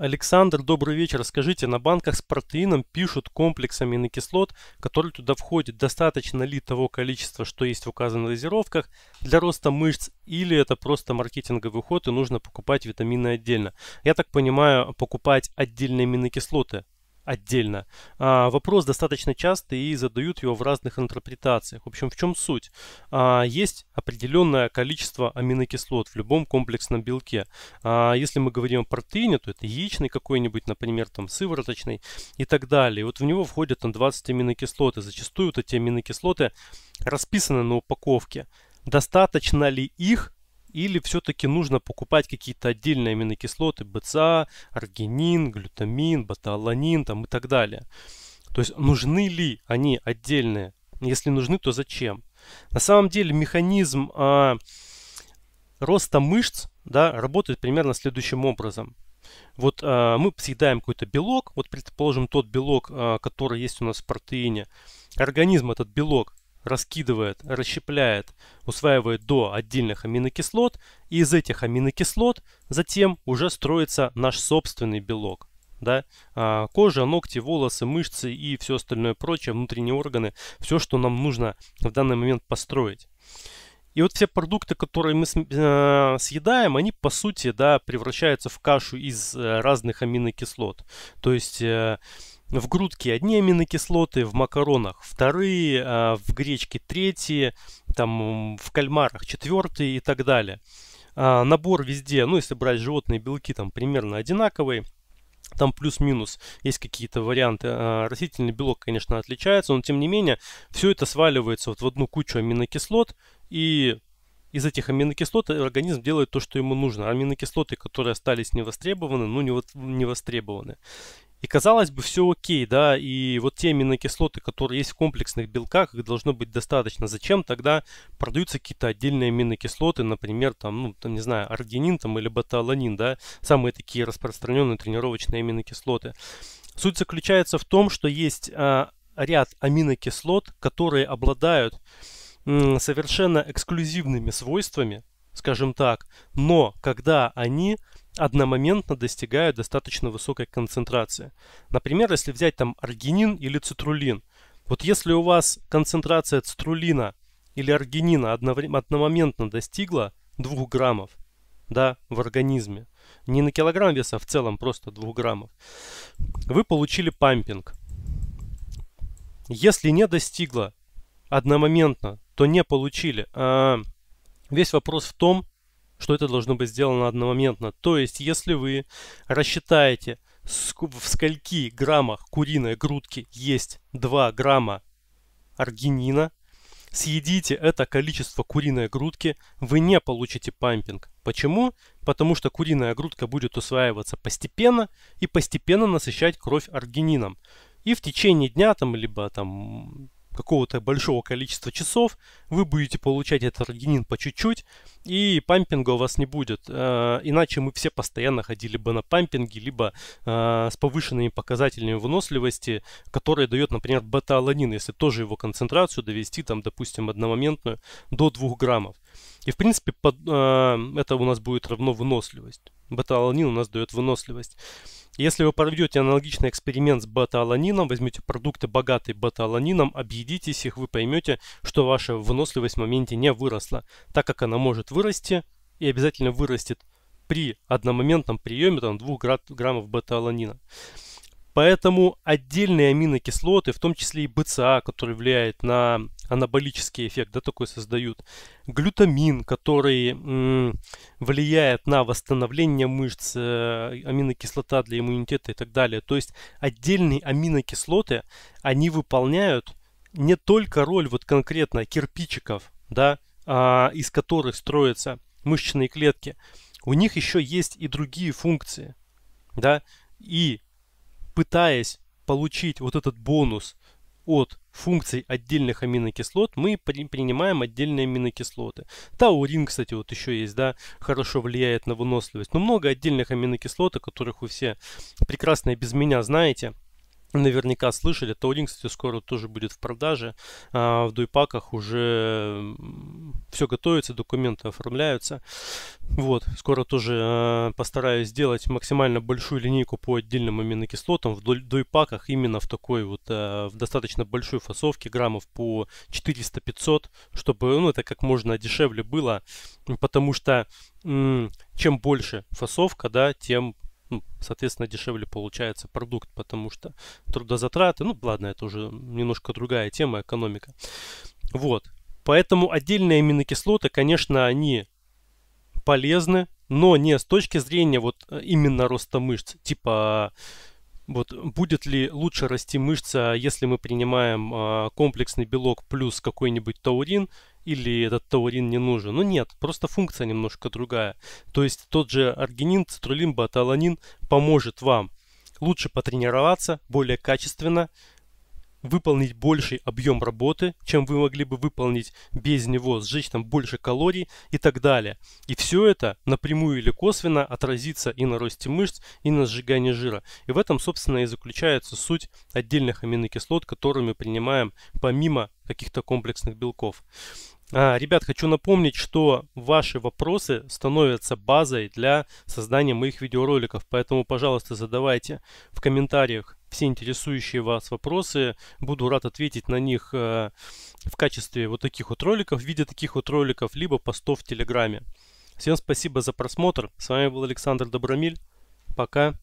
Александр, добрый вечер. Скажите, на банках с протеином пишут комплекс аминокислот, который туда входит. Достаточно ли того количества, что есть в указанных дозировках для роста мышц, или это просто маркетинговый ход и нужно покупать витамины отдельно? Я так понимаю, покупать отдельные аминокислоты отдельно. А, вопрос достаточно часто и задают его в разных интерпретациях. В общем, в чем суть? А, есть определенное количество аминокислот в любом комплексном белке. А, если мы говорим о протеине, то это яичный какой-нибудь, например, там сывороточный и так далее. Вот в него входят там 20 аминокислот, и зачастую вот эти аминокислоты расписаны на упаковке. Достаточно ли их или все-таки нужно покупать какие-то отдельные аминокислоты, БЦА, аргинин, глютамин, баталанин там, и так далее. То есть нужны ли они отдельные? Если нужны, то зачем? На самом деле механизм а, роста мышц да, работает примерно следующим образом. Вот а, мы съедаем какой-то белок, вот предположим тот белок, а, который есть у нас в протеине, организм этот белок раскидывает, расщепляет, усваивает до отдельных аминокислот, и из этих аминокислот затем уже строится наш собственный белок. Да? А, кожа, ногти, волосы, мышцы и все остальное прочее, внутренние органы, все, что нам нужно в данный момент построить. И вот все продукты, которые мы э, съедаем, они по сути да, превращаются в кашу из э, разных аминокислот. То есть э, в грудке одни аминокислоты, в макаронах вторые, а, в гречке третьи, там в кальмарах четвертые и так далее. А, набор везде, ну если брать животные белки, там примерно одинаковый. Там плюс-минус есть какие-то варианты. А, растительный белок, конечно, отличается, но тем не менее все это сваливается вот в одну кучу аминокислот и из этих аминокислот организм делает то, что ему нужно. Аминокислоты, которые остались невостребованы, ну не, вот, не востребованы. И казалось бы, все окей, да, и вот те аминокислоты, которые есть в комплексных белках, их должно быть достаточно. Зачем тогда продаются какие-то отдельные аминокислоты, например, там, ну, там, не знаю, аргинин там или бета-аланин, да, самые такие распространенные тренировочные аминокислоты. Суть заключается в том, что есть а, ряд аминокислот, которые обладают м, совершенно эксклюзивными свойствами, скажем так, но когда они одномоментно достигают достаточно высокой концентрации. Например, если взять там аргинин или цитрулин. Вот если у вас концентрация цитрулина или аргинина одномоментно достигла 2 граммов, да, в организме, не на килограмм веса, а в целом просто 2 граммов, вы получили пампинг. Если не достигла одномоментно, то не получили. А, весь вопрос в том, что это должно быть сделано одномоментно. То есть, если вы рассчитаете, в скольки граммах куриной грудки есть 2 грамма аргинина, съедите это количество куриной грудки, вы не получите пампинг. Почему? Потому что куриная грудка будет усваиваться постепенно и постепенно насыщать кровь аргинином. И в течение дня там, либо там какого-то большого количества часов, вы будете получать этот аргинин по чуть-чуть, и пампинга у вас не будет. Э, иначе мы все постоянно ходили бы на пампинге либо э, с повышенными показателями выносливости, которые дает, например, бета-аланин, если тоже его концентрацию довести, там, допустим, одномоментную, до 2 граммов. И, в принципе, под, э, это у нас будет равно выносливость. Бета-аланин у нас дает выносливость. Если вы проведете аналогичный эксперимент с бета-аланином, возьмете продукты, богатые бета-аланином, объедитесь их, вы поймете, что ваша выносливость в моменте не выросла, так как она может вырасти и обязательно вырастет при одномоментном приеме там, 2 граммов бета-аланина. Поэтому отдельные аминокислоты, в том числе и БЦА, который влияет на анаболический эффект, да, такой создают, глютамин, который м, влияет на восстановление мышц, э, аминокислота для иммунитета и так далее. То есть отдельные аминокислоты, они выполняют не только роль вот конкретно кирпичиков, да, а, из которых строятся мышечные клетки, у них еще есть и другие функции, да, и пытаясь получить вот этот бонус от функций отдельных аминокислот мы принимаем отдельные аминокислоты. Таурин, кстати, вот еще есть, да, хорошо влияет на выносливость. Но много отдельных аминокислот, о которых вы все прекрасно и без меня знаете. Наверняка слышали. Таурин, кстати, скоро тоже будет в продаже. А, в дуйпаках уже все готовится, документы оформляются. Вот, скоро тоже э, постараюсь сделать максимально большую линейку по отдельным аминокислотам в дойпаках, именно в такой вот, э, в достаточно большой фасовке, граммов по 400-500, чтобы, ну, это как можно дешевле было, потому что чем больше фасовка, да, тем ну, соответственно, дешевле получается продукт, потому что трудозатраты, ну, ладно, это уже немножко другая тема, экономика. Вот, Поэтому отдельные аминокислоты, конечно, они полезны, но не с точки зрения вот э, именно роста мышц. Типа, вот будет ли лучше расти мышца, если мы принимаем э, комплексный белок плюс какой-нибудь таурин, или этот таурин не нужен? Ну нет, просто функция немножко другая. То есть тот же аргинин, цитрулин, баталанин поможет вам лучше потренироваться, более качественно, выполнить больший объем работы, чем вы могли бы выполнить без него, сжечь там больше калорий и так далее. И все это напрямую или косвенно отразится и на росте мышц, и на сжигании жира. И в этом, собственно, и заключается суть отдельных аминокислот, которые мы принимаем помимо каких-то комплексных белков. А, ребят, хочу напомнить, что ваши вопросы становятся базой для создания моих видеороликов, поэтому, пожалуйста, задавайте в комментариях все интересующие вас вопросы. Буду рад ответить на них э, в качестве вот таких вот роликов, в виде таких вот роликов, либо постов в Телеграме. Всем спасибо за просмотр. С вами был Александр Добромиль. Пока.